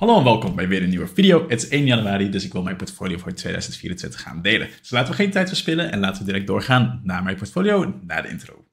Hallo en welkom bij weer een nieuwe video. Het is 1 januari, dus ik wil mijn portfolio voor 2024 gaan delen. Dus laten we geen tijd verspillen en laten we direct doorgaan naar mijn portfolio, naar de intro.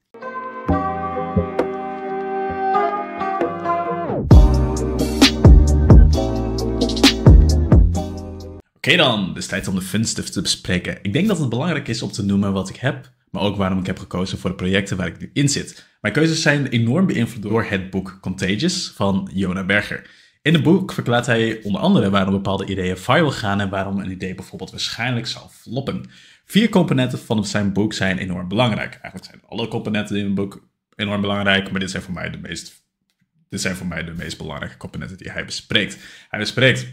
Oké dan, het is tijd om de funstuff te bespreken. Ik denk dat het belangrijk is om te noemen wat ik heb, maar ook waarom ik heb gekozen voor de projecten waar ik nu in zit. Mijn keuzes zijn enorm beïnvloed door het boek Contagious van Jona Berger. In het boek verklaart hij onder andere waarom bepaalde ideeën viral gaan en waarom een idee bijvoorbeeld waarschijnlijk zal floppen. Vier componenten van zijn boek zijn enorm belangrijk. Eigenlijk zijn alle componenten in het boek enorm belangrijk, maar dit zijn voor mij de meest, dit zijn voor mij de meest belangrijke componenten die hij bespreekt. Hij bespreekt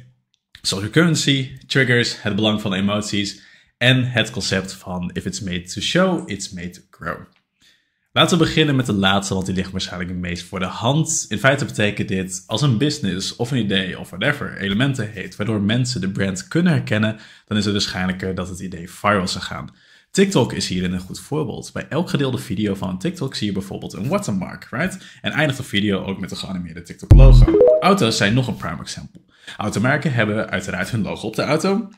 social currency, triggers, het belang van emoties en het concept van if it's made to show, it's made to grow. Laten we beginnen met de laatste, want die ligt waarschijnlijk het meest voor de hand. In feite betekent dit als een business of een idee of whatever elementen heet, waardoor mensen de brand kunnen herkennen, dan is het waarschijnlijker dus dat het idee viral zou gaan. TikTok is hierin een goed voorbeeld. Bij elk gedeelde video van een TikTok zie je bijvoorbeeld een watermark, right? En eindigt de video ook met een geanimeerde TikTok-logo. Auto's zijn nog een prime example. Automerken hebben uiteraard hun logo op de auto,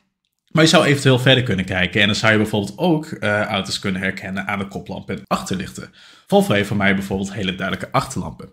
maar je zou eventueel verder kunnen kijken en dan zou je bijvoorbeeld ook eh, auto's kunnen herkennen aan de koplampen en achterlichten. Volvo heeft voor mij bijvoorbeeld hele duidelijke achterlampen.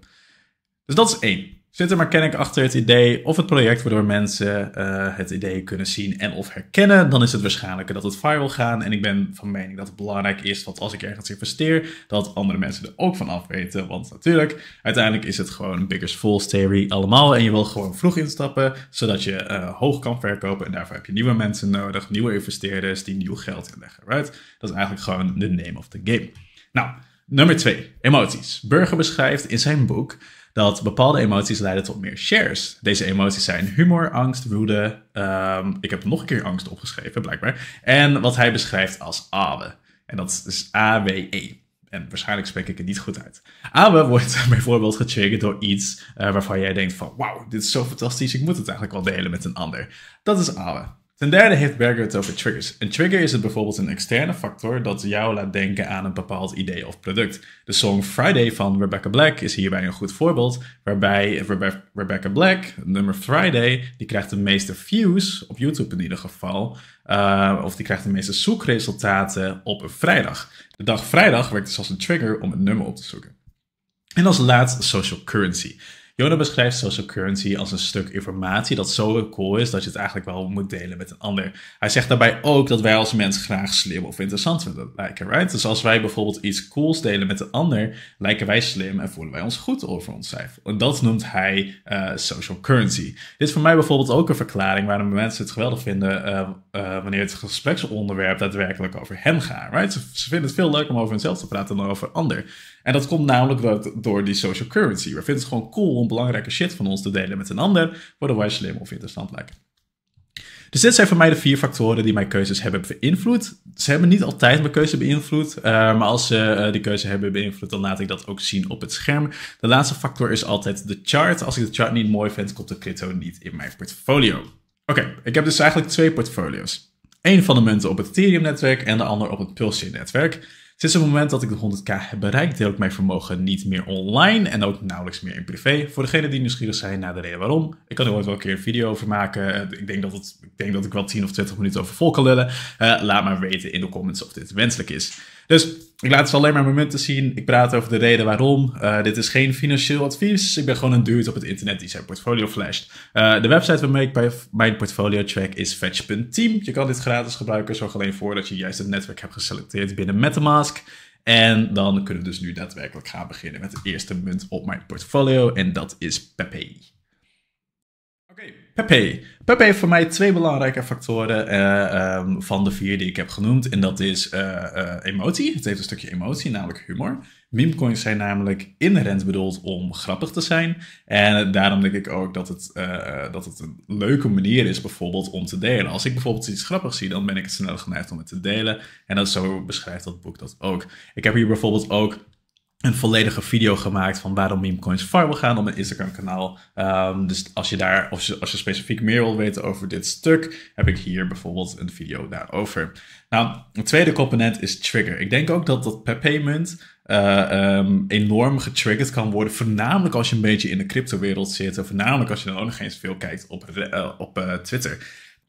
Dus dat is één. Zit er maar kennelijk achter het idee of het project waardoor mensen eh, het idee kunnen zien en of herkennen, dan is het waarschijnlijker dat het viral gaan. En ik ben van mening dat het belangrijk is want als ik ergens investeer, dat andere mensen er ook van af weten. Want natuurlijk, uiteindelijk is het gewoon een bigger's fools theory allemaal. En je wil gewoon vroeg instappen, zodat je eh, hoog kan verkopen. En daarvoor heb je nieuwe mensen nodig, nieuwe investeerders die nieuw geld inleggen. Right? Dat is eigenlijk gewoon de name of the game. Nou, nummer twee, emoties. Burger beschrijft in zijn boek dat bepaalde emoties leiden tot meer shares. Deze emoties zijn humor, angst, woede. Ehm, ik heb nog een keer angst opgeschreven, blijkbaar. En wat hij beschrijft als AWE. En dat is AWE. En waarschijnlijk spreek ik het niet goed uit. AWE wordt bijvoorbeeld getriggerd door iets eh, waarvan jij denkt van... Wauw, dit is zo fantastisch, ik moet het eigenlijk wel delen met een ander. Dat is AWE. Ten derde heeft Berger het over triggers. Een trigger is het bijvoorbeeld een externe factor dat jou laat denken aan een bepaald idee of product. De song Friday van Rebecca Black is hierbij een goed voorbeeld, waarbij Rebecca Black, nummer Friday, die krijgt de meeste views, op YouTube in ieder geval, eh, of die krijgt de meeste zoekresultaten op een vrijdag. De dag vrijdag werkt dus als een trigger om het nummer op te zoeken. En als laatste social currency. Jona beschrijft social currency als een stuk informatie dat zo cool is dat je het eigenlijk wel moet delen met een ander. Hij zegt daarbij ook dat wij als mens graag slim of interessant willen lijken, right? Dus als wij bijvoorbeeld iets cools delen met een ander, lijken wij slim en voelen wij ons goed over onszelf. En dat noemt hij eh, social currency. Dit is voor mij bijvoorbeeld ook een verklaring waarom mensen het geweldig vinden uh, uh, wanneer het gespreksonderwerp daadwerkelijk over hen gaat, right? Ze, vinden het veel leuker om over hunzelf te praten dan over ander. En dat komt namelijk door die social currency. We vinden het gewoon cool om belangrijke shit van ons te delen met een ander, waardoor wij slim of interessant lijken. Dus dit zijn voor mij de vier factoren die mijn keuzes hebben beïnvloed. Ze hebben niet altijd mijn keuze beïnvloed, eh, maar als ze eh, die keuze hebben beïnvloed, dan laat ik dat ook zien op het scherm. De laatste factor is altijd de chart. Als ik de chart niet mooi vind, komt de crypto niet in mijn portfolio. Oké, ik heb dus eigenlijk twee portfolio's. Eén van de munten op het Ethereum-netwerk en de ander op het Pulsar-netwerk. Sinds het moment dat ik de 100k heb bereikt, deel ik mijn vermogen niet meer online en ook nauwelijks meer in privé. Voor degenen die nieuwsgierig zijn naar de reden waarom, ik kan er ooit wel een keer een video over maken. Eh, ik denk dat, het, ik, denk dat ik wel 10 of 20 minuten over vol kan lullen. Eh, laat maar weten in de comments of dit wenselijk is. Dus ik laat ze alleen maar munten zien. Ik praat over de reden waarom. Eh, dit is geen financieel advies. Ik ben gewoon een dude op het internet die zijn portfolio flasht. Eh, de website waarmee ik mijn portfolio track is fetch.team. Je kan dit gratis gebruiken. Zorg alleen voor dat je juist het netwerk hebt geselecteerd binnen MetaMask. En dan kunnen we dus nu daadwerkelijk gaan beginnen met de eerste munt op mijn portfolio. En dat is Pepe. Pepe. Pepe heeft voor mij twee belangrijke factoren eh, ehm, van de vier die ik heb genoemd. En dat is eh, eh, emotie. Het heeft een stukje emotie, namelijk humor. Memecoins zijn namelijk inherent bedoeld om grappig te zijn. En daarom denk ik ook dat het, dat het een leuke manier is bijvoorbeeld om te delen. Als ik bijvoorbeeld iets grappigs zie, dan ben ik het snel geneigd om het te delen. En dat zo beschrijft dat boek dat ook. Ik heb hier bijvoorbeeld ook een volledige video gemaakt van waarom memecoins wil gaan op mijn Instagram kanaal. Ehm, dus als je daar, als je, als je specifiek meer wil weten over dit stuk, heb ik hier bijvoorbeeld een video daarover. Nou, een tweede component is trigger. Ik denk ook dat dat per payment eh, ehm, enorm getriggerd kan worden. Voornamelijk als je een beetje in de cryptowereld zit. En voornamelijk als je dan ook nog eens veel kijkt op, eh, op eh, Twitter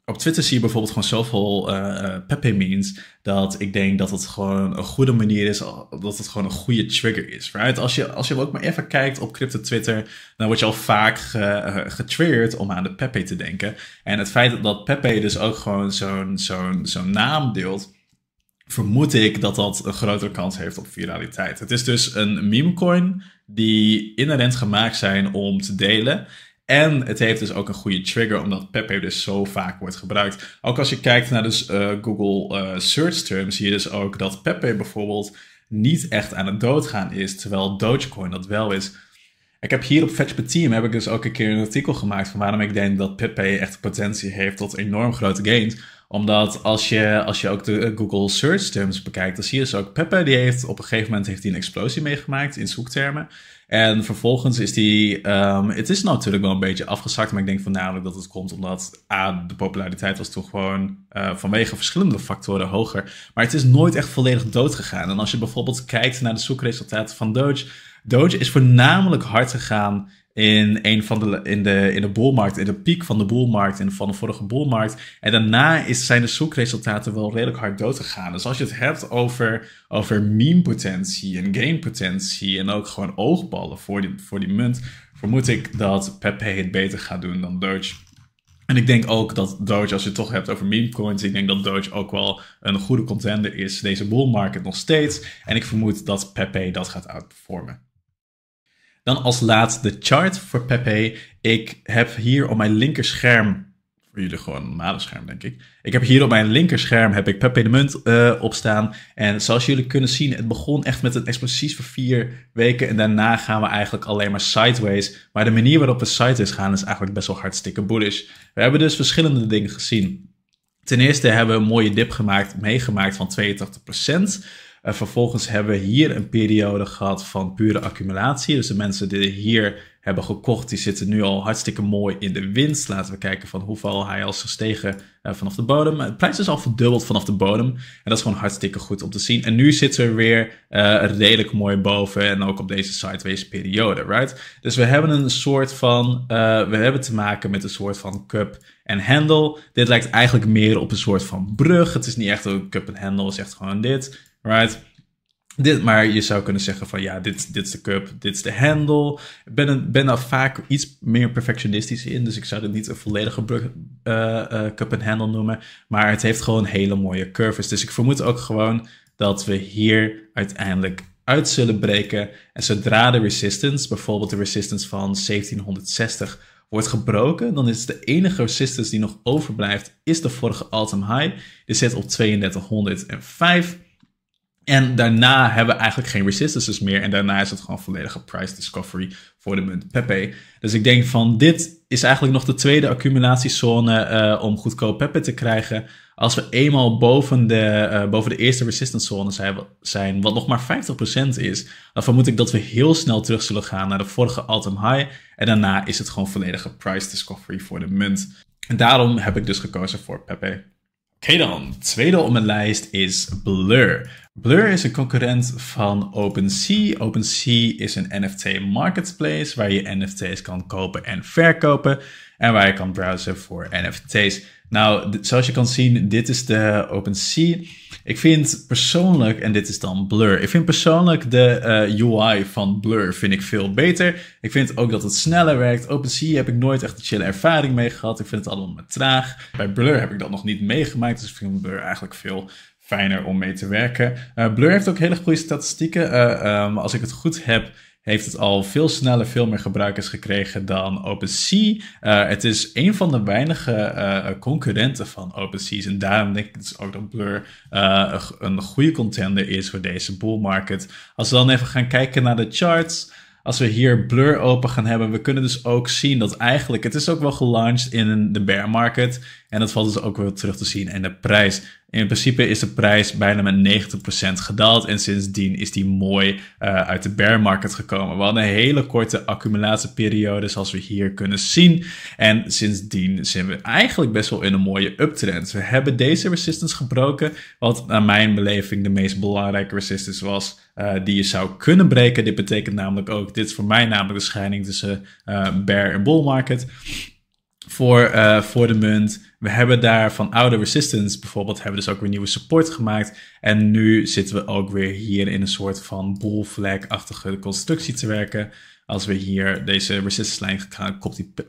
op Twitter zie je bijvoorbeeld gewoon zoveel uh, Pepe memes. Dat ik denk dat het gewoon een goede manier is. Dat het gewoon een goede trigger is. Right? Als, je, als je ook maar even kijkt op crypto Twitter. Dan word je al vaak uh, getriggerd om aan de Pepe te denken. En het feit dat Pepe dus ook gewoon zo'n zo'n zo'n naam deelt. Vermoed ik dat dat een grotere kans heeft op viraliteit. Het is dus een meme coin die inherent gemaakt zijn om te delen. En het heeft dus ook een goede trigger, omdat Pepe dus zo vaak wordt gebruikt. Ook als je kijkt naar dus, eh, Google eh, Search Terms, zie je dus ook dat Pepe bijvoorbeeld niet echt aan het doodgaan is, terwijl Dogecoin dat wel is. Ik heb hier op Fetch Team heb ik dus ook een keer een artikel gemaakt van waarom ik denk dat Pepe echt potentie heeft tot enorm grote gains. Omdat als je, als je ook de eh, Google Search Terms bekijkt, dan zie je dus ook Pepe die heeft op een gegeven moment heeft hij een explosie meegemaakt in zoektermen. En vervolgens is die, ehm, het is natuurlijk wel een beetje afgezakt, maar ik denk voornamelijk dat het komt omdat A, de populariteit was toen gewoon eh, vanwege verschillende factoren hoger. Maar het is nooit echt volledig dood gegaan. En als je bijvoorbeeld kijkt naar de zoekresultaten van Doge, Doge is voornamelijk hard gegaan in een van de, in de, in de boelmarkt, in de piek van de boelmarkt, en van de vorige boelmarkt. En daarna is, zijn de zoekresultaten wel redelijk hard dood gegaan. Dus als je het hebt over, over meme-potentie en gain-potentie en ook gewoon oogballen voor die, voor die munt, vermoed ik dat Pepe het beter gaat doen dan Doge. En ik denk ook dat Doge, als je het toch hebt over meme coins, ik denk dat Doge ook wel een goede contender is. Deze bull nog steeds. En ik vermoed dat Pepe dat gaat outperformen. Dan als laatste de chart voor Pepe. Ik heb hier op mijn linkerscherm voor jullie gewoon een normale scherm, denk ik. Ik heb hier op mijn linkerscherm heb ik Pepe de Munt eh, opstaan. En zoals jullie kunnen zien, het begon echt met een explosief voor vier weken. En daarna gaan we eigenlijk alleen maar sideways. Maar de manier waarop we sideways gaan is eigenlijk best wel hartstikke bullish. We hebben dus verschillende dingen gezien. Ten eerste hebben we een mooie dip gemaakt, meegemaakt van 82% vervolgens hebben we hier een periode gehad van pure accumulatie. Dus de mensen die hier hebben gekocht, die zitten nu al hartstikke mooi in de winst. Laten we kijken van hoeveel hij al is gestegen eh, vanaf de bodem. De prijs is al verdubbeld vanaf de bodem. En dat is gewoon hartstikke goed om te zien. En nu zitten we weer eh, redelijk mooi boven. En ook op deze sideways periode, right? Dus we hebben een soort van, eh, we hebben te maken met een soort van cup en handle. Dit lijkt eigenlijk meer op een soort van brug. Het is niet echt een cup en handle, het is echt gewoon dit. Right? Dit, maar je zou kunnen zeggen van ja, dit, dit is de cup, dit is de handle. Ik ben, een, ben daar vaak iets meer perfectionistisch in, dus ik zou het niet een volledige eh, eh, cup en handle noemen. Maar het heeft gewoon hele mooie curves. Dus ik vermoed ook gewoon dat we hier uiteindelijk uit zullen breken. En zodra de resistance, bijvoorbeeld de resistance van 1760, wordt gebroken, dan is de enige resistance die nog overblijft, is de vorige all-time high. Die zit op 3205. En daarna hebben we eigenlijk geen resistances meer. En daarna is het gewoon volledige price discovery voor de munt Pepe. Dus ik denk van dit is eigenlijk nog de tweede accumulatiezone eh, om goedkoop Pepe te krijgen. Als we eenmaal boven de, eh, boven de eerste resistance zone zijn, zijn, wat nog maar 50% is, dan vermoed ik dat we heel snel terug zullen gaan naar de vorige all high. En daarna is het gewoon volledige price discovery voor de munt. En daarom heb ik dus gekozen voor Pepe. Oké dan, tweede op mijn lijst is Blur. Blur is een concurrent van OpenSea. OpenSea is een NFT marketplace waar je NFT's kan kopen en verkopen en waar je kan browsen voor NFT's. Nou, zoals je kan zien, dit is de OpenSea ik vind persoonlijk, en dit is dan Blur, ik vind persoonlijk de eh, UI van Blur vind ik veel beter. Ik vind ook dat het sneller werkt. OpenSea heb ik nooit echt een chille ervaring mee gehad. Ik vind het allemaal maar traag. Bij Blur heb ik dat nog niet meegemaakt, dus ik vind Blur eigenlijk veel fijner om mee te werken. Eh, Blur heeft ook hele goede statistieken. Eh, als ik het goed heb, heeft het al veel sneller veel meer gebruikers gekregen dan OpenSea. Eh, het is een van de weinige eh, concurrenten van OpenSea. En daarom denk ik dus ook dat Blur uh, een goede contender is voor deze bull market. Als we dan even gaan kijken naar de charts. Als we hier Blur open gaan hebben, we kunnen dus ook zien dat eigenlijk, het is ook wel gelanceerd in de bear market en dat valt dus ook weer terug te zien in de prijs. In principe is de prijs bijna met 90% gedaald. En sindsdien is die mooi eh, uit de bear market gekomen. We hadden een hele korte accumulatieperiode, zoals we hier kunnen zien. En sindsdien zijn we eigenlijk best wel in een mooie uptrend. We hebben deze resistance gebroken, wat naar mijn beleving de meest belangrijke resistance was. Eh, die je zou kunnen breken. Dit betekent namelijk ook, dit is voor mij namelijk de scheiding tussen eh, bear en bull market voor, eh, voor de munt. We hebben daar van oude Resistance bijvoorbeeld, hebben dus ook weer nieuwe support gemaakt. En nu zitten we ook weer hier in een soort van bolvlek-achtige constructie te werken. Als we hier deze resistance lijn gaan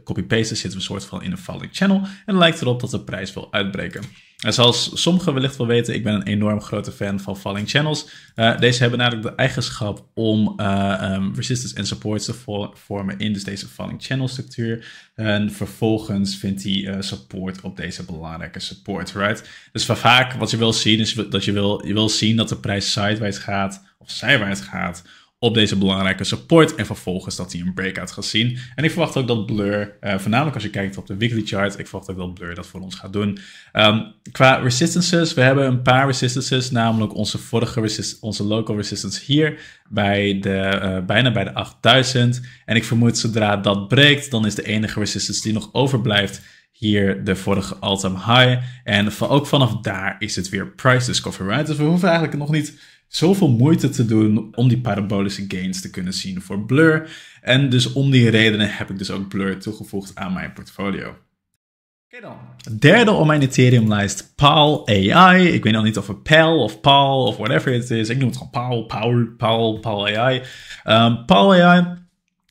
copy-pasten, zitten we een soort van in een falling channel. En het lijkt erop dat de prijs wil uitbreken. En zoals sommigen wellicht wel weten, ik ben een enorm grote fan van Falling Channels. Eh, deze hebben namelijk de eigenschap om uh, um, resistance en supports te vo vormen in dus deze Falling Channel structuur. En vervolgens vindt hij eh, support op deze belangrijke support, right? Dus vaak wat je wil zien is dat je wil, je wil zien dat de prijs sideways gaat of zijwaarts gaat op deze belangrijke support. En vervolgens dat hij een breakout gaat zien. En ik verwacht ook dat Blur, uh, voornamelijk als je kijkt op de weekly chart, ik verwacht ook dat Blur dat voor ons gaat doen. Ehm, qua resistances, we hebben een paar resistances, namelijk onze vorige onze local resistance hier bij de, eh, bijna bij de 8000. En ik vermoed zodra dat breekt, dan is de enige resistance die nog overblijft hier de vorige all-time high. En van, ook vanaf daar is het weer price discovery, right? Dus we hoeven eigenlijk nog niet zoveel moeite te doen om die parabolische gains te kunnen zien voor Blur. En dus om die redenen heb ik dus ook Blur toegevoegd aan mijn portfolio. Oké dan. Derde op mijn Ethereum-lijst, Paul AI. Ik weet nog niet of het PAL of Paul of whatever het is. Ik noem het gewoon Paul, Paul, Paul, Paul AI. Um, ehm, PAL AI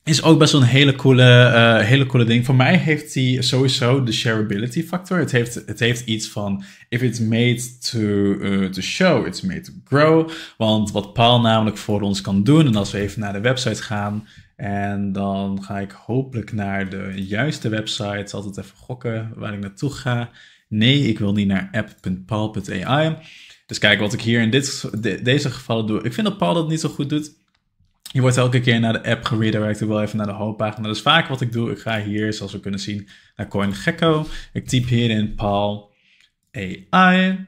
is ook best wel een hele coole, eh, hele coole ding. Voor mij heeft hij sowieso de shareability factor. Het heeft, het heeft iets van: if it's made to, eh, to show, it's made to grow. Want wat Paul namelijk voor ons kan doen, en als we even naar de website gaan, en dan ga ik hopelijk naar de juiste website. Zal het even gokken waar ik naartoe ga. Nee, ik wil niet naar app.paul.ai. Dus kijk wat ik hier in dit, deze gevallen doe. Ik vind dat Paul dat niet zo goed doet je wordt elke keer naar de app geredirect. wel even naar de homepagina. Dus vaak wat ik doe, ik ga hier, zoals we kunnen zien, naar CoinGecko. Ik typ hierin Paul AI.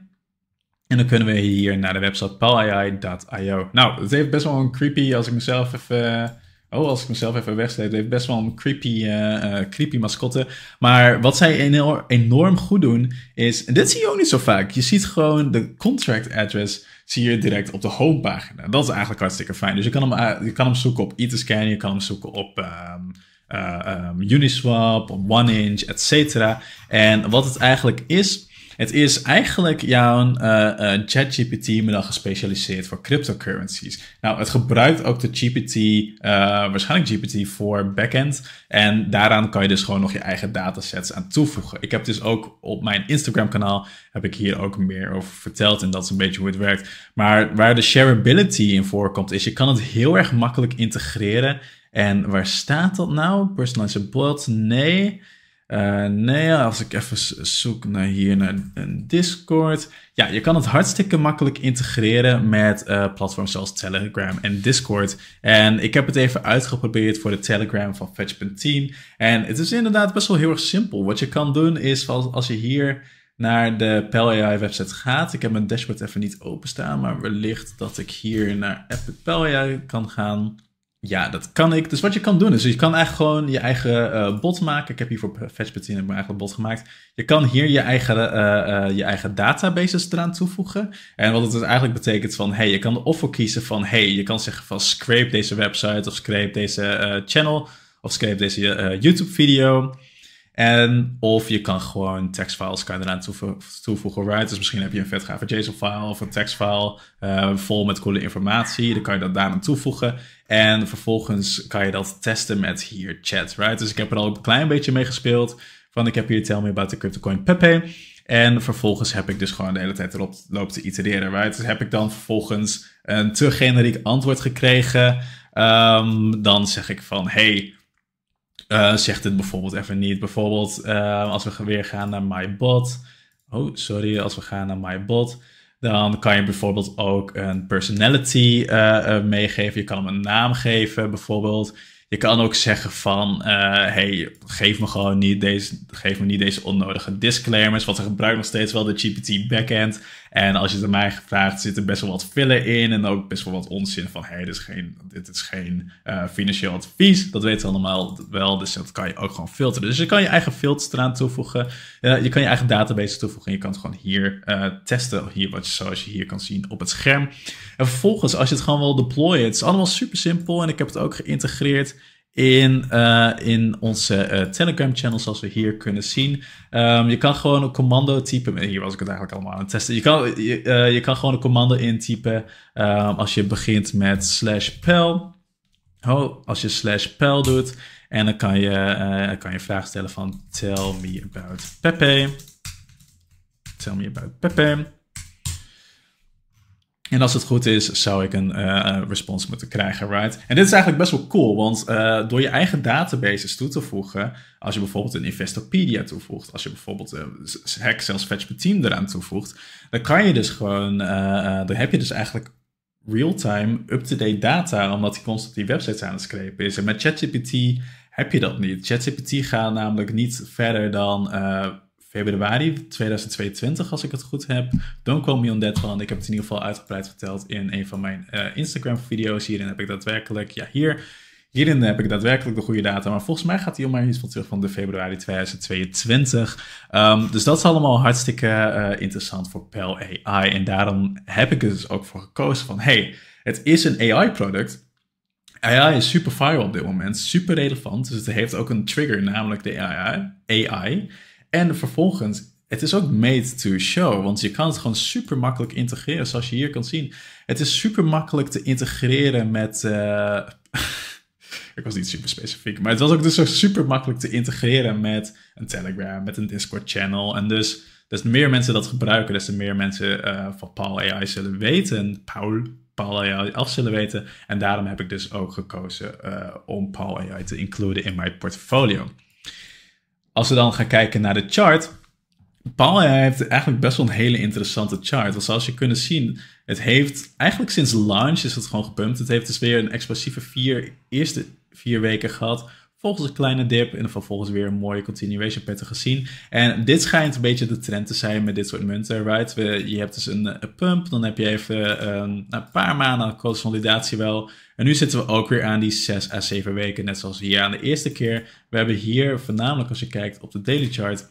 En dan kunnen we hier naar de website palai.io. Nou, het heeft best wel een creepy, als ik mezelf even... Oh, als ik mezelf even wegsleep. Het heeft best wel een creepy, eh, eh, creepy mascotte. Maar wat zij enorm, goed doen is... dit zie je ook niet zo vaak. Je ziet gewoon de contract address zie je direct op de homepagina. Dat is eigenlijk hartstikke fijn. Dus je kan hem, eh, je kan hem zoeken op Etherscan, je kan hem zoeken op um, uh, um, Uniswap, op OneInch, cetera. En wat het eigenlijk is, het is eigenlijk jouw eh, eh, ChatGPT, maar dan gespecialiseerd voor cryptocurrencies. Nou, het gebruikt ook de GPT, eh, waarschijnlijk GPT voor backend. En daaraan kan je dus gewoon nog je eigen datasets aan toevoegen. Ik heb dus ook op mijn Instagram kanaal, heb ik hier ook meer over verteld. En dat is een beetje hoe het werkt. Maar waar de shareability in voorkomt, is je kan het heel erg makkelijk integreren. En waar staat dat nou? Personalized plot? Nee. Uh, nee, als ik even zoek naar hier naar een Discord. Ja, je kan het hartstikke makkelijk integreren met uh, platforms zoals Telegram en Discord. En ik heb het even uitgeprobeerd voor de Telegram van Fetch.team. En het is inderdaad best wel heel erg simpel. Wat je kan doen is als, je hier naar de Pel AI website gaat. Ik heb mijn dashboard even niet openstaan, maar wellicht dat ik hier naar Pel AI kan gaan. Ja, dat kan ik. Dus wat je kan doen is, je kan eigenlijk gewoon je eigen eh, bot maken. Ik heb hier voor FetchPatine mijn eigen bot gemaakt. Je kan hier je eigen, eh, eh, je eigen databases eraan toevoegen. En wat het dus eigenlijk betekent van, hey, je kan er of voor kiezen van, hey, je kan zeggen van scrape deze website of scrape deze channel of scrape deze YouTube video. En of je kan gewoon textfiles kan je eraan toevoegen. Right? Dus misschien heb je een vetgave JSON-file of een tekstfile eh, vol met coole informatie. Dan kan je dat aan toevoegen. En vervolgens kan je dat testen met hier chat. Right? Dus ik heb er al een klein beetje mee gespeeld. Van ik heb hier Tell Me About the CryptoCoin Pepe. En vervolgens heb ik dus gewoon de hele tijd erop lopen te itereren. Right? Dus heb ik dan vervolgens een te generiek antwoord gekregen. Ehm, dan zeg ik van hey uh, zegt het bijvoorbeeld even niet. Bijvoorbeeld eh, als we weer gaan naar MyBot. Oh, sorry, als we gaan naar MyBot. Dan kan je bijvoorbeeld ook een personality eh, meegeven. Je kan hem een naam geven, bijvoorbeeld. Je kan ook zeggen van, hey, geef me gewoon niet deze, geef me niet deze onnodige disclaimers. Want ze gebruiken nog steeds wel de GPT backend. En als je het aan mij vraagt, zit er best wel wat filler in en ook best wel wat onzin van hé, hey, dit is geen, dit is geen eh, financieel advies. Dat weten we allemaal wel, dus dat kan je ook gewoon filteren. Dus je kan je eigen filters eraan toevoegen, je kan je eigen database toevoegen je kan het gewoon hier eh, testen, hier, wat zoals je hier kan zien op het scherm. En vervolgens, als je het gewoon wil deployen, het is allemaal super simpel en ik heb het ook geïntegreerd in, eh, in onze eh, Telegram-channel, zoals we hier kunnen zien. Um, je kan gewoon een commando typen. Eh, hier was ik het eigenlijk allemaal aan het testen. Je kan, je, kan gewoon een commando intypen ehm, als je begint met slash pel. als je slash pel doet. En dan kan je, kan je vraag stellen van tell me about Pepe. Tell me about Pepe. En als het goed is, zou ik een uh, response moeten krijgen, right? En dit is eigenlijk best wel cool, want eh, door je eigen databases toe te voegen, als je bijvoorbeeld een Investopedia toevoegt, als je bijvoorbeeld uh, Hack zelfs Fetch Team eraan toevoegt, dan kan je dus gewoon, dan heb je dus eigenlijk real-time, up-to-date data, omdat die constant die websites aan het scrapen is. En met ChatGPT heb je dat niet. ChatGPT gaat namelijk niet verder dan februari 2022, als ik het goed heb. Don't Call Me On That van. Ik heb het in ieder geval uitgebreid verteld in een van mijn eh, Instagram video's. Hierin heb ik daadwerkelijk, ja hier, hierin heb ik daadwerkelijk de goede data. Maar volgens mij gaat die om maar iets van terug van de februari 2022. Ehm, dus dat is allemaal hartstikke eh, interessant voor Pell AI. En daarom heb ik er dus ook voor gekozen van, hey, het is een AI-product. AI is super viral op dit moment, super relevant. Dus het heeft ook een trigger, namelijk de AI. AI en vervolgens, het is ook made to show, want je kan het gewoon super makkelijk integreren, zoals je hier kan zien. Het is super makkelijk te integreren met. Eh, ik was niet super specifiek, maar het was ook dus zo super makkelijk te integreren met een Telegram, met een Discord-channel. En dus, des meer mensen dat gebruiken, des te meer mensen eh, van Paul AI zullen weten. Paul, Paul AI af zullen weten. En daarom heb ik dus ook gekozen eh, om Paul AI te includen in mijn portfolio. Als we dan gaan kijken naar de chart. Paul heeft eigenlijk best wel een hele interessante chart. Want zoals je kunt zien, het heeft eigenlijk sinds launch is het gewoon gepumpt. Het heeft dus weer een explosieve vier, eerste vier weken gehad. Volgens een kleine dip en vervolgens weer een mooie continuation pattern gezien. En dit schijnt een beetje de trend te zijn met dit soort munten, right? We, je hebt dus een, een, pump, dan heb je even een, ehm, een paar maanden consolidatie wel. En nu zitten we ook weer aan die 6 à 7 weken, net zoals hier aan de eerste keer. We hebben hier voornamelijk als je kijkt op de daily chart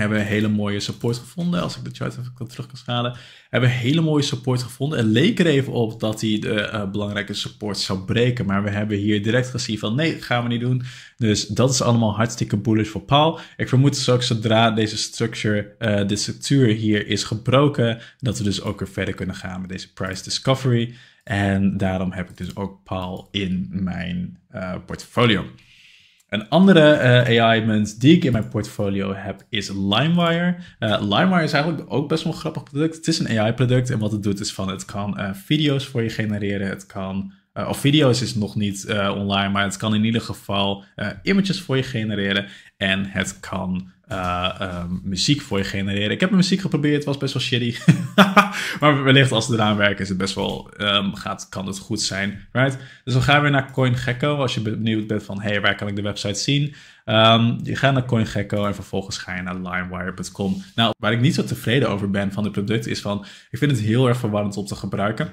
hebben hele mooie support gevonden. Als ik de chart even terug kan schalen. Hebben hele mooie support gevonden. Het leek er even op dat hij de eh, belangrijke support zou breken. Maar we hebben hier direct gezien van nee, gaan we niet doen. Dus dat is allemaal hartstikke bullish voor Paul. Ik vermoed dus ook zodra deze structure, eh, de structuur hier is gebroken. Dat we dus ook weer verder kunnen gaan met deze price discovery. En daarom heb ik dus ook Paul in mijn uh, portfolio. Een andere eh, AI-munt die ik in mijn portfolio heb is LimeWire. Eh, LimeWire is eigenlijk ook best wel een grappig product. Het is een AI-product en wat het doet is van het kan eh, video's voor je genereren. Het kan, of video's is nog niet online, maar het kan in ieder geval images voor je genereren. En het kan eh, eh, muziek voor je genereren. Ik heb mijn muziek geprobeerd, het was best wel shitty. maar wellicht als ze eraan werken is het best wel, ehm, gaat, kan het goed zijn. Right? Dus we gaan weer naar CoinGecko als je benieuwd bent van hey, waar kan ik de website zien. Ehm, je gaat naar CoinGecko en vervolgens ga je naar LimeWire.com. Nou, waar ik niet zo tevreden over ben van dit product is van, ik vind het heel erg verwarrend om te gebruiken.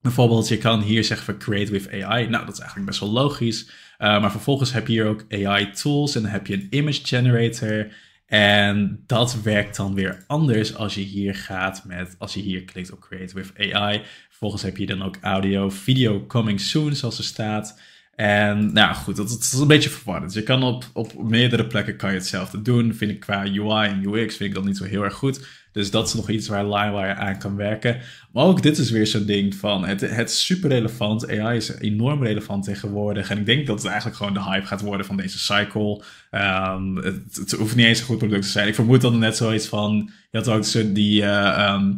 Bijvoorbeeld, je kan hier zeggen create with AI. Nou, dat is eigenlijk best wel logisch. Eh, maar vervolgens heb je hier ook AI tools en dan heb je een image generator. En dat werkt dan weer anders als je hier gaat met, als je hier klikt op Create with AI. Vervolgens heb je dan ook audio, video coming soon, zoals er staat. En nou goed, dat, is een beetje verwarrend. Dus je kan op, op meerdere plekken kan je hetzelfde doen. Vind ik qua UI en UX vind ik dat niet zo heel erg goed. Dus dat is nog iets waar LimeWire aan kan werken. Maar ook dit is weer zo'n ding van het, het is super relevant. AI is enorm relevant tegenwoordig. En ik denk dat het eigenlijk gewoon de hype gaat worden van deze cycle. Ehm, het, hoeft niet eens een goed product te zijn. Ik vermoed dat net zoiets van. Je had ook die. Eh, ehm,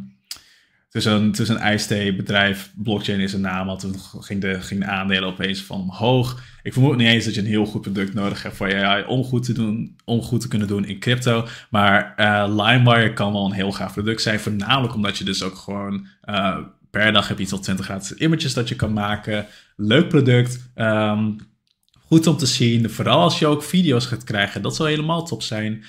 dus een, dus een ICT-bedrijf, blockchain is een naam, want toen ging de, ging de aandelen opeens van omhoog. Ik vermoed niet eens dat je een heel goed product nodig hebt voor AI om goed te, doen, om goed te kunnen doen in crypto. Maar eh, LimeWire kan wel een heel gaaf product zijn, voornamelijk omdat je dus ook gewoon eh, per dag heb iets tot 20 gratis images dat je kan maken. Leuk product, ehm, goed om te zien. Vooral als je ook video's gaat krijgen, dat zal helemaal top zijn.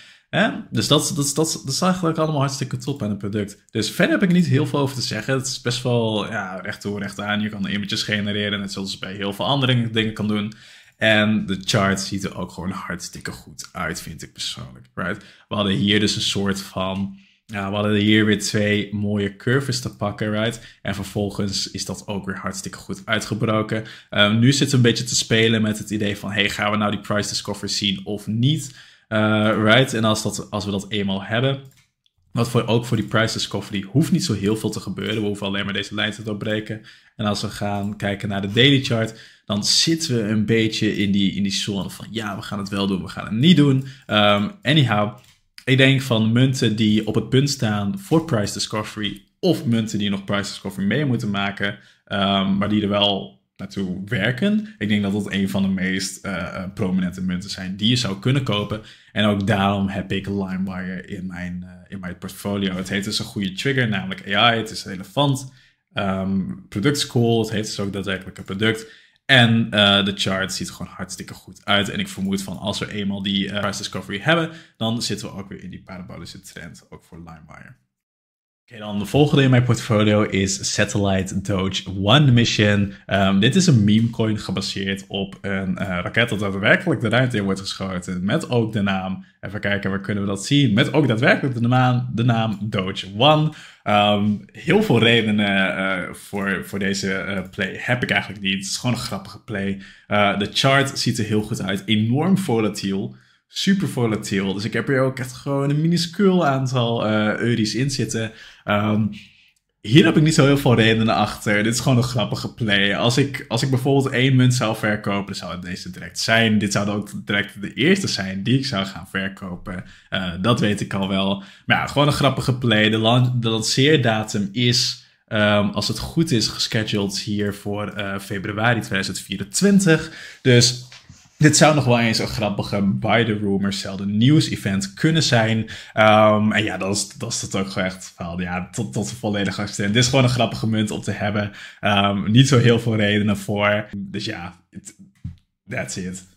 Dus dat, dat, dat, is eigenlijk allemaal hartstikke top aan het product. Dus verder heb ik niet heel veel over te zeggen. Het is best wel ja, recht toe, recht aan. Je kan images genereren, net zoals je bij heel veel andere dingen kan doen. En de chart ziet er ook gewoon hartstikke goed uit, vind ik persoonlijk. Right? We hadden hier dus een soort van... Ja, we hadden hier weer twee mooie curves te pakken, right? En vervolgens is dat ook weer hartstikke goed uitgebroken. Ehm, nu zit het een beetje te spelen met het idee van... hey, gaan we nou die price discovery zien of niet? Eh, right? En als, dat, als we dat eenmaal hebben, wat voor, ook voor die price discovery hoeft niet zo heel veel te gebeuren. We hoeven alleen maar deze lijn te doorbreken. En als we gaan kijken naar de daily chart, dan zitten we een beetje in die, in die zone van ja, we gaan het wel doen, we gaan het niet doen. Um, anyhow, ik denk van munten die op het punt staan voor price discovery of munten die nog price discovery mee moeten maken, ehm, maar die er wel naartoe werken. Ik denk dat dat een van de meest eh, eh, prominente munten zijn die je zou kunnen kopen. En ook daarom heb ik LimeWire in mijn, eh, in mijn portfolio. Het heet dus een goede trigger, namelijk AI. Het is relevant. Um, product school, het heet dus ook daadwerkelijk een product. En de chart ziet gewoon hartstikke goed uit. En ik vermoed van als we eenmaal die price discovery hebben, dan zitten we ook weer in die parabolische trend, ook voor LimeWire. Oké, dan de volgende in mijn portfolio is Satellite Doge One Mission. Ehm, dit is een memecoin gebaseerd op een eh, raket dat daadwerkelijk de ruimte in wordt geschoten. Met ook de naam, even kijken waar kunnen we dat zien, met ook daadwerkelijk de naam, de naam Doge One. Ehm, heel veel redenen eh, voor, voor deze eh, play heb ik eigenlijk niet. Het is gewoon een grappige play. de chart ziet er heel goed uit, enorm volatiel super volatiel. Dus ik heb hier ook echt gewoon een minuscuul aantal uh, in zitten. Ehm, hier heb ik niet zo heel veel redenen achter. Dit is gewoon een grappige play. Als ik, als ik bijvoorbeeld één munt zou verkopen, zou het deze direct zijn. Dit zou dan ook direct de eerste zijn die ik zou gaan verkopen. Eh, dat weet ik al wel. Maar ja, gewoon een grappige play. De, lanceerdatum is, ehm, als het goed is, gescheduled hier voor eh, februari 2024. Dus dit zou nog wel eens een grappige by the rumors zelden nieuws event kunnen zijn. Ehm, en ja, dat is, dat is het ook echt wel, ja, tot, tot de volledige extent. Dit is gewoon een grappige munt om te hebben. Ehm, niet zo heel veel redenen voor. Dus ja, it, that's it.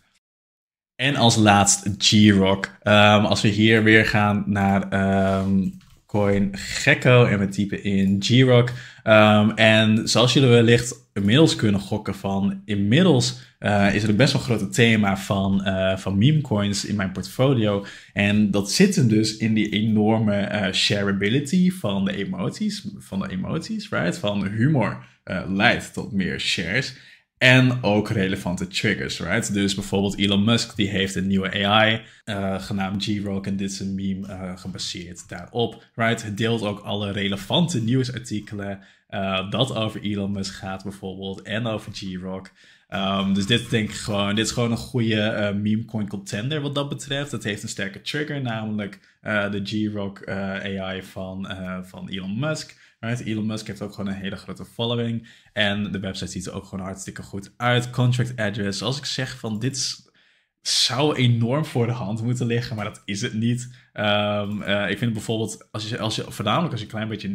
En als laatst G-Rock. Ehm, als we hier weer gaan naar Coin Gekko en we typen in G-Rock. Ehm, en zoals jullie wellicht inmiddels kunnen gokken van inmiddels eh, is er een best wel groot thema van, uh, van meme coins in mijn portfolio. En dat zit hem dus in die enorme eh, shareability van de emoties, van de emoties, right? Van humor leidt tot meer shares. En ook relevante triggers, right? Dus bijvoorbeeld Elon Musk, die heeft een nieuwe AI uh, eh, genaamd G-Rock en dit is een meme eh, gebaseerd daarop, right? Het deelt ook alle relevante nieuwsartikelen eh, dat over Elon Musk gaat bijvoorbeeld en over G-Rock. Ehm, dus dit denk ik gewoon, dit is gewoon een goede uh, meme coin contender wat dat betreft. Het heeft een sterke trigger, namelijk de G-Rock AI van, van Elon Musk. Right? Elon Musk heeft ook gewoon een hele grote following. En de website ziet er ook gewoon hartstikke goed uit. Contract address. Als ik zeg van dit zou enorm voor de hand moeten liggen, maar dat is het niet. Ehm, eh, ik vind bijvoorbeeld, als je, als je, voornamelijk als je een klein beetje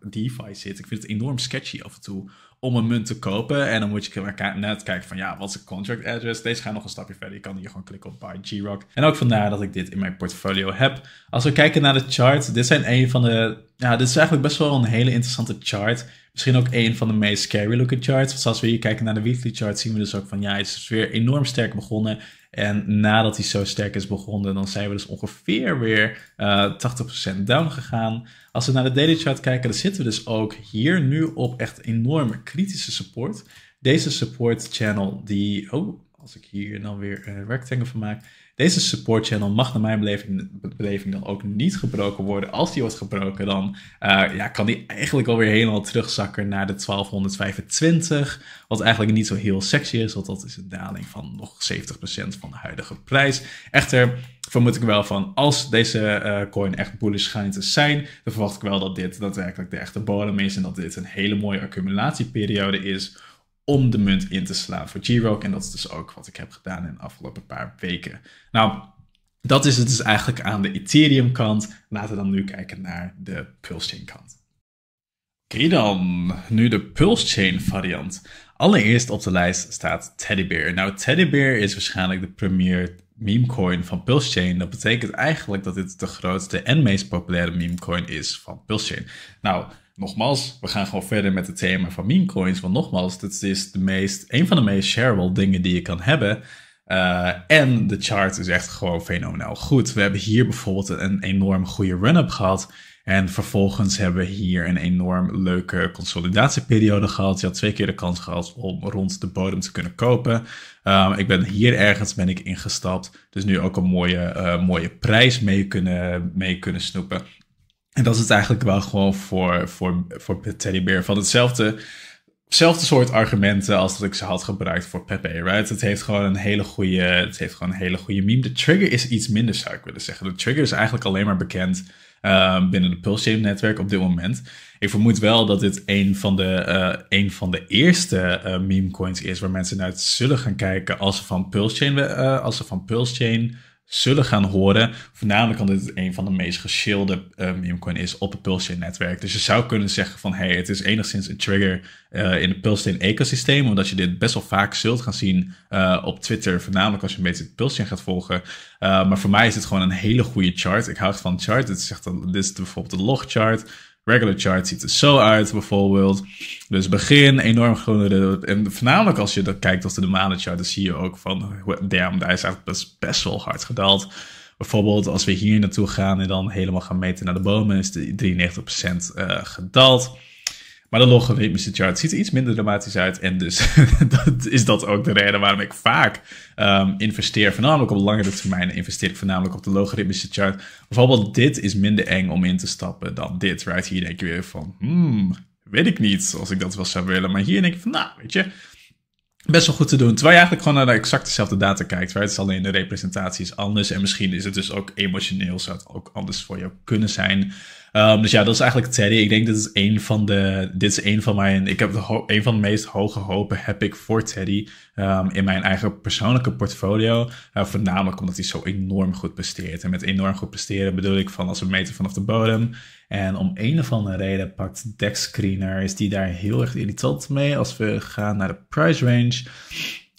in DeFi zit, ik vind het enorm sketchy af en toe om een munt te kopen. En dan moet je net kijken van, ja, wat is de contract address? Deze gaan nog een stapje verder. Je kan hier gewoon klikken op Buy G-Rock. En ook vandaar dat ik dit in mijn portfolio heb. Als we kijken naar de chart, dit zijn een van de, ja, dit is eigenlijk best wel een hele interessante chart. Misschien ook een van de meest scary looking charts. Want als we hier kijken naar de weekly chart, zien we dus ook van, ja, het is dus weer enorm sterk begonnen. En nadat hij zo sterk is begonnen, dan zijn we dus ongeveer weer 80% eh, down gegaan. Als we naar de daily chart kijken, dan zitten we dus ook hier nu op echt enorme kritische support. Deze support channel die... Oh, als ik hier dan nou weer een eh, rectangle van maak deze support channel mag naar mijn beleving, beleving dan ook niet gebroken worden. Als die wordt gebroken, dan eh, ja, kan die eigenlijk alweer helemaal terugzakken naar de 1225. Wat eigenlijk niet zo heel sexy is, want dat is een daling van nog 70% van de huidige prijs. Echter, vermoed ik wel van als deze eh, coin echt bullish schijnt te zijn, dan verwacht ik wel dat dit daadwerkelijk de echte bodem is en dat dit een hele mooie accumulatieperiode is om de munt in te slaan voor G-Rock. En dat is dus ook wat ik heb gedaan in de afgelopen paar weken. Nou, dat is het dus eigenlijk aan de Ethereum kant. Laten we dan nu kijken naar de Pulsechain kant. Oké dan, nu de Pulsechain variant. Allereerst op de lijst staat Teddy Bear. Nou, Teddy Bear is waarschijnlijk de premier memecoin van Pulsechain. Dat betekent eigenlijk dat dit de grootste en meest populaire memecoin is van Pulsechain. Nou, nogmaals, we gaan gewoon verder met het thema van memecoins. Want nogmaals, dit is de meest, een van de meest shareable dingen die je kan hebben. Eh, en de chart is echt gewoon fenomenaal goed. We hebben hier bijvoorbeeld een enorm goede run-up gehad. En vervolgens hebben we hier een enorm leuke consolidatieperiode gehad. Je had twee keer de kans gehad om rond de bodem te kunnen kopen. Ehm, ik ben hier ergens ben ik ingestapt. Dus nu ook een mooie, eh, mooie prijs mee kunnen, mee kunnen snoepen. En dat is het eigenlijk wel gewoon voor, voor, voor Bear van hetzelfde, hetzelfde soort argumenten als dat ik ze had gebruikt voor Pepe, right? Het heeft gewoon een hele goede, het heeft gewoon een hele goede meme. De trigger is iets minder, zou ik willen zeggen. De trigger is eigenlijk alleen maar bekend ehm, binnen het pulsechain netwerk op dit moment. Ik vermoed wel dat dit een van de, eh, een van de eerste uh, meme coins is waar mensen naar zullen gaan kijken als ze van PulseChain Chain, als ze van Pulse Chain zullen gaan horen. Voornamelijk omdat het een van de meest geschilde uh, ehm, memecoin is op het Pulsechain netwerk. Dus je zou kunnen zeggen van hey, het is enigszins een trigger eh, in het Pulsechain ecosysteem. Omdat je dit best wel vaak zult gaan zien eh, op Twitter. Voornamelijk als je een beetje het Pulsechain gaat volgen. Eh, maar voor mij is het gewoon een hele goede chart. Ik hou van chart. Het zegt dit is bijvoorbeeld de logchart regular chart ziet er zo uit, bijvoorbeeld. Dus begin enorm groene. En voornamelijk als je dat kijkt op de maandenchart, dan zie je ook van, damn, daar is eigenlijk best, best wel hard gedaald. Bijvoorbeeld als we hier naartoe gaan en dan helemaal gaan meten naar de bomen, is de 93% uh, eh, gedaald. Maar de logaritmische chart ziet er iets minder dramatisch uit. En dus dat is dat ook de reden waarom ik vaak ehm, investeer. Voornamelijk op langere termijn investeer ik voornamelijk op de logaritmische chart. Bijvoorbeeld dit is minder eng om in te stappen dan dit. Right hier denk je weer van, hmm, weet ik niet als ik dat wel zou willen. Maar hier denk ik van, nou, weet je, best wel goed te doen. Terwijl je eigenlijk gewoon naar de exact dezelfde data kijkt. Right? Het is alleen de representatie is anders. En misschien is het dus ook emotioneel, zou het ook anders voor jou kunnen zijn. Ehm, dus ja, dat is eigenlijk Teddy. Ik denk dat is een van de. Dit is een van mijn. Ik heb de een van de meest hoge hopen heb ik voor Teddy. Ehm, in mijn eigen persoonlijke portfolio. Eh, voornamelijk omdat hij zo enorm goed presteert. En met enorm goed presteren bedoel ik van als we meten vanaf de bodem. En om een of andere reden pakt Dexscreener Is die daar heel erg irritant mee als we gaan naar de price range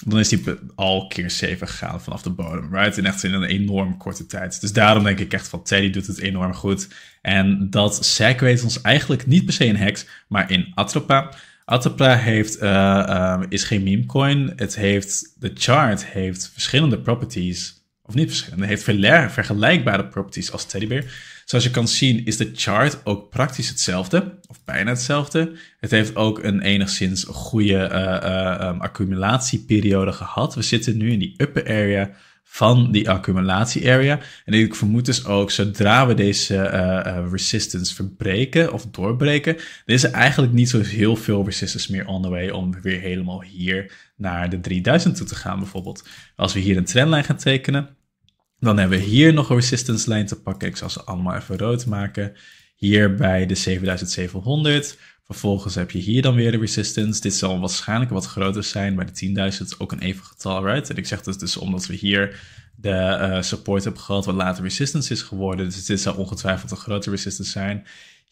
dan is die al keer 7 gegaan vanaf de bodem, right? In echt in een enorm korte tijd. Dus daarom denk ik echt van Teddy doet het enorm goed. En dat Sack ons eigenlijk niet per se in Hex, maar in Atropa. Atropa heeft, eh, eh, is geen meme coin. Het heeft, de chart heeft verschillende properties of niet verschillende. Heeft vergelijkbare properties als Teddybeer. Zoals je kan zien is de chart ook praktisch hetzelfde. Of bijna hetzelfde. Het heeft ook een enigszins goede eh, eh, ehm, accumulatieperiode gehad. We zitten nu in die upper area van die accumulatie area. En ik vermoed dus ook, zodra we deze eh, eh, resistance verbreken of doorbreken, er is er eigenlijk niet zo heel veel resistance meer on the way om weer helemaal hier naar de 3000 toe te gaan bijvoorbeeld. Als we hier een trendlijn gaan tekenen, dan hebben we hier nog een resistance lijn te pakken. Ik zal ze allemaal even rood maken. Hier bij de 7700 Vervolgens heb je hier dan weer de resistance. Dit zal waarschijnlijk wat groter zijn, bij de 10.000 ook een even getal, right? En ik zeg dat dus, dus omdat we hier de eh, support hebben gehad, wat later resistance is geworden. Dus dit zal ongetwijfeld een grote resistance zijn.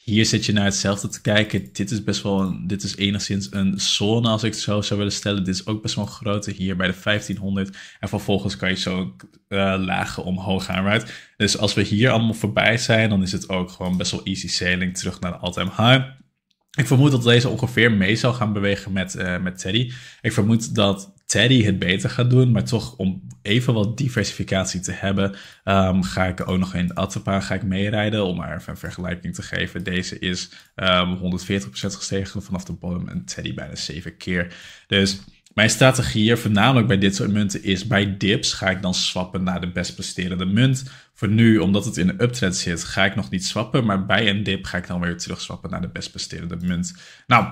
Hier zit je naar hetzelfde te kijken. Dit is best wel dit is enigszins een zone als ik het zo zou willen stellen. Dit is ook best wel een grote hier bij de 1500. En vervolgens kan je zo uh, eh, lager omhoog gaan, right? Dus als we hier allemaal voorbij zijn, dan is het ook gewoon best wel easy sailing terug naar de all-time high. Ik vermoed dat deze ongeveer mee zal gaan bewegen met, eh, met Teddy. Ik vermoed dat Teddy het beter gaat doen, maar toch om even wat diversificatie te hebben, ehm, ga ik ook nog in Atapa ga ik meerijden. Om maar even een vergelijking te geven. Deze is um, 140% gestegen vanaf de bodem en Teddy bijna 7 keer. Dus mijn strategie hier voornamelijk bij dit soort munten is: bij dips ga ik dan swappen naar de best presterende munt. Voor nu, omdat het in de uptrend zit, ga ik nog niet swappen. Maar bij een dip ga ik dan weer terug swappen naar de best presterende munt. Nou,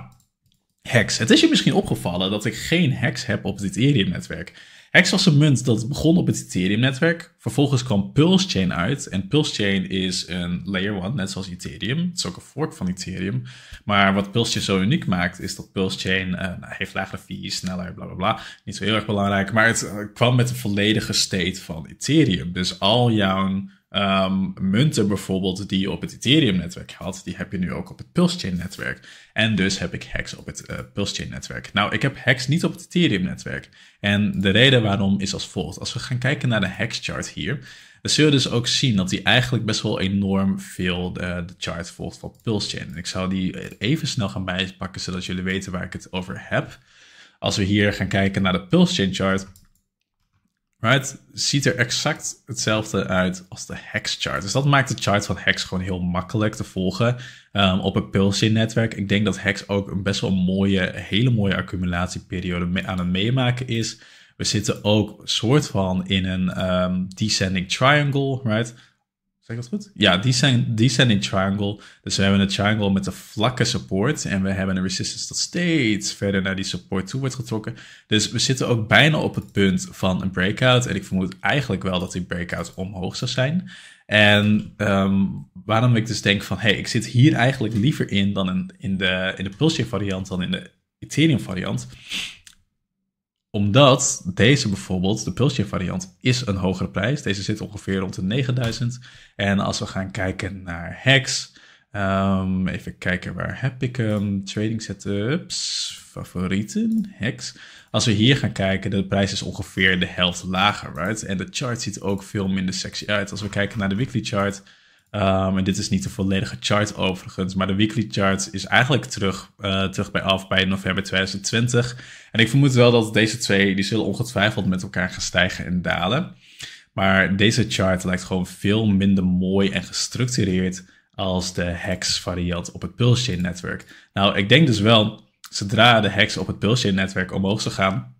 hex, Het is je misschien opgevallen dat ik geen hex heb op dit Ethereum-netwerk. Hex was een munt dat begon op het Ethereum-netwerk. Vervolgens kwam Pulsechain uit. En Pulsechain is een layer 1, net zoals Ethereum. Het is ook een fork van Ethereum. Maar wat Pulsechain zo uniek maakt, is dat Pulsechain uh, eh, nou, heeft lagere fees, sneller, bla bla bla. Niet zo heel erg belangrijk. Maar het eh, kwam met een volledige state van Ethereum. Dus al jouw Um, munten bijvoorbeeld die je op het Ethereum-netwerk had, die heb je nu ook op het Pulsechain-netwerk. En dus heb ik hacks op het uh, Pulsechain-netwerk. Nou, ik heb hacks niet op het Ethereum-netwerk. En de reden waarom is als volgt. Als we gaan kijken naar de hex chart hier, dan zul je dus ook zien dat die eigenlijk best wel enorm veel de, eh, de chart volgt van Pulsechain. En ik zal die even snel gaan bijpakken, zodat jullie weten waar ik het over heb. Als we hier gaan kijken naar de Pulsechain-chart Right, ziet er exact hetzelfde uit als de Hex Chart. Dus dat maakt de chart van hex gewoon heel makkelijk te volgen ehm, op het Pulsin-netwerk. Ik denk dat hex ook een best wel mooie, hele mooie accumulatieperiode aan het meemaken is. We zitten ook soort van in een ehm, descending triangle, right? dat goed? Ja, die zijn, die zijn in triangle. Dus we hebben een triangle met een vlakke support. En we hebben een resistance dat steeds verder naar die support toe wordt getrokken. Dus we zitten ook bijna op het punt van een breakout. En ik vermoed eigenlijk wel dat die breakout omhoog zou zijn. En ehm, waarom ik dus denk van, hé, hey, ik zit hier eigenlijk liever in dan in, in de, in de Pulse variant dan in de Ethereum variant omdat deze bijvoorbeeld, de Pulsje variant, is een hogere prijs. Deze zit ongeveer rond de 9000. En als we gaan kijken naar Hex. Ehm, even kijken waar heb ik hem. trading setups, favorieten, Hex. Als we hier gaan kijken, de prijs is ongeveer de helft lager, right? En de chart ziet ook veel minder sexy uit. Als we kijken naar de weekly chart, Ehm, en dit is niet de volledige chart overigens, maar de weekly chart is eigenlijk terug, eh, terug bij af bij november 2020. En ik vermoed wel dat deze twee, die zullen ongetwijfeld met elkaar gaan stijgen en dalen. Maar deze chart lijkt gewoon veel minder mooi en gestructureerd als de hex variant op het PulseChain netwerk. Nou, ik denk dus wel, zodra de hex op het PulseChain netwerk omhoog zou gaan,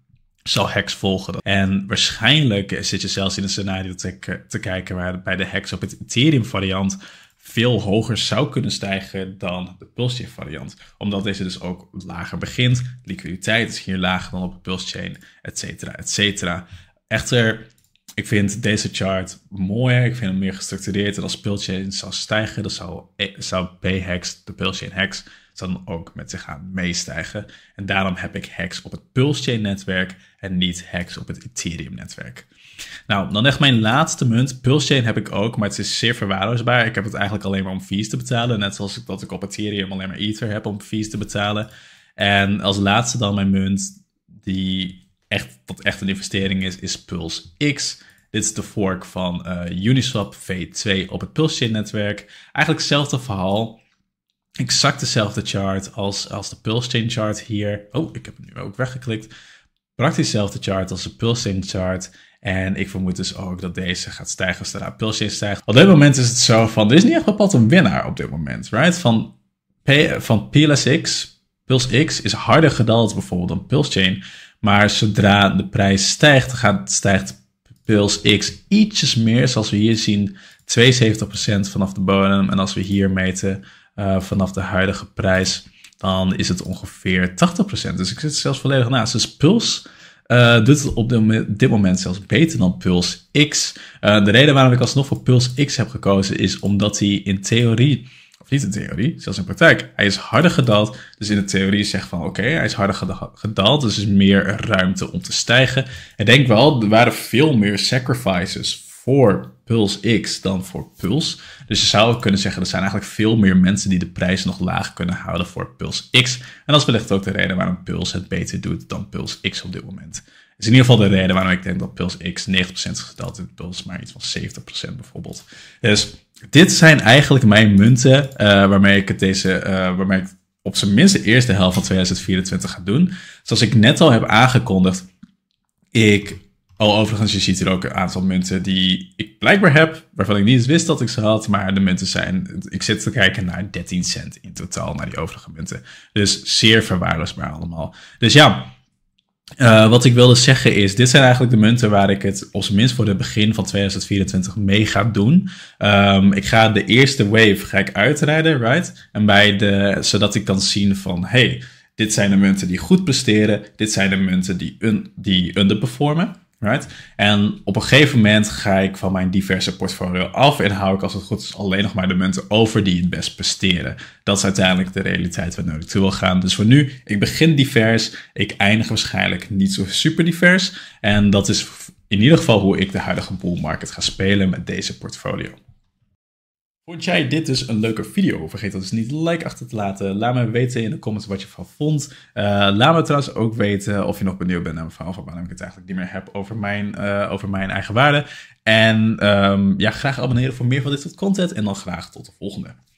zal hacks volgen. En waarschijnlijk eh, zit je zelfs in een scenario te, te kijken waarbij de hacks op het Ethereum variant veel hoger zou kunnen stijgen dan de Pulsechain variant. Omdat deze dus ook lager begint. Liquiditeit is hier lager dan op de Pulsechain, et cetera, et cetera. Echter, ik vind deze chart mooier. Ik vind hem meer gestructureerd. En als Pulsechain zou stijgen, dan zou, eh, zou B-Hex, de Pulsechain Hex, dan ook met zich gaan meestijgen. En daarom heb ik hacks op het Pulsechain netwerk en niet hacks op het Ethereum netwerk. Nou, dan echt mijn laatste munt. Pulsechain heb ik ook, maar het is zeer verwaarloosbaar. Ik heb het eigenlijk alleen maar om fees te betalen. Net zoals ik dat ik op Ethereum alleen maar Ether heb om fees te betalen. En als laatste dan mijn munt die echt, dat echt een investering is, is PulseX. Dit is de fork van eh, Uniswap V2 op het Pulsechain netwerk. Eigenlijk hetzelfde verhaal exact dezelfde chart als, als de Pulse Chain chart hier. Oh, ik heb hem nu ook weggeklikt. Praktisch dezelfde chart als de Pulse Chain chart. En ik vermoed dus ook dat deze gaat stijgen als de Pulse stijgt. Op dit moment is het zo van, er is niet echt bepaald een winnaar op dit moment, right? Van, van PLSX, Pulse X is harder gedaald bijvoorbeeld dan Pulse Chain. Maar zodra de prijs stijgt, gaat, stijgt Pulse X ietsjes meer. Zoals we hier zien, 72% vanaf de bodem. En als we hier meten, eh, vanaf de huidige prijs, dan is het ongeveer 80%. Dus ik zit zelfs volledig naast. Dus Puls eh, doet het op dit moment zelfs beter dan Puls X. Eh, de reden waarom ik alsnog voor Puls X heb gekozen is omdat hij in theorie, of niet in theorie, zelfs in praktijk, hij is harder gedaald. Dus in de theorie zeg van oké, hij is harder gedaald, dus is meer ruimte om te stijgen. En denk wel, er waren veel meer sacrifices voor Puls X dan voor Puls, Dus je zou kunnen zeggen, er zijn eigenlijk veel meer mensen die de prijs nog laag kunnen houden voor Puls X. En dat is wellicht ook de reden waarom Puls het beter doet dan Puls X op dit moment. is in ieder geval de reden waarom ik denk dat Puls X 90% is in Puls maar iets van 70% bijvoorbeeld. Dus dit zijn eigenlijk mijn munten eh, waarmee ik het deze, eh, waarmee ik op zijn minst de eerste helft van 2024 ga doen. Zoals ik net al heb aangekondigd, ik al oh, overigens, je ziet hier ook een aantal munten die ik blijkbaar heb, waarvan ik niet eens wist dat ik ze had. Maar de munten zijn, ik zit te kijken naar 13 cent in totaal, naar die overige munten. Dus zeer verwaarloosbaar allemaal. Dus ja, eh, wat ik wilde zeggen is, dit zijn eigenlijk de munten waar ik het op zijn minst voor het begin van 2024 mee ga doen. Ehm, ik ga de eerste wave ga ik uitrijden, right? En bij de, zodat ik kan zien van, hey, dit zijn de munten die goed presteren, dit zijn de munten die, un, die underperformen. Right? En op een gegeven moment ga ik van mijn diverse portfolio af en hou ik als het goed is alleen nog maar de munten over die het best presteren. Dat is uiteindelijk de realiteit waar ik toe wil gaan. Dus voor nu, ik begin divers, ik eindig waarschijnlijk niet zo super divers. En dat is in ieder geval hoe ik de huidige bull market ga spelen met deze portfolio. Vond jij dit dus een leuke video? Vergeet dat dus niet like achter te laten. Laat me weten in de comments wat je van vond. Eh, laat me trouwens ook weten of je nog benieuwd bent naar mijn verhaal van waarom ik het eigenlijk niet meer heb over mijn, eh, over mijn eigen waarde. En ehm, ja, graag abonneren voor meer van dit soort content. En dan graag tot de volgende.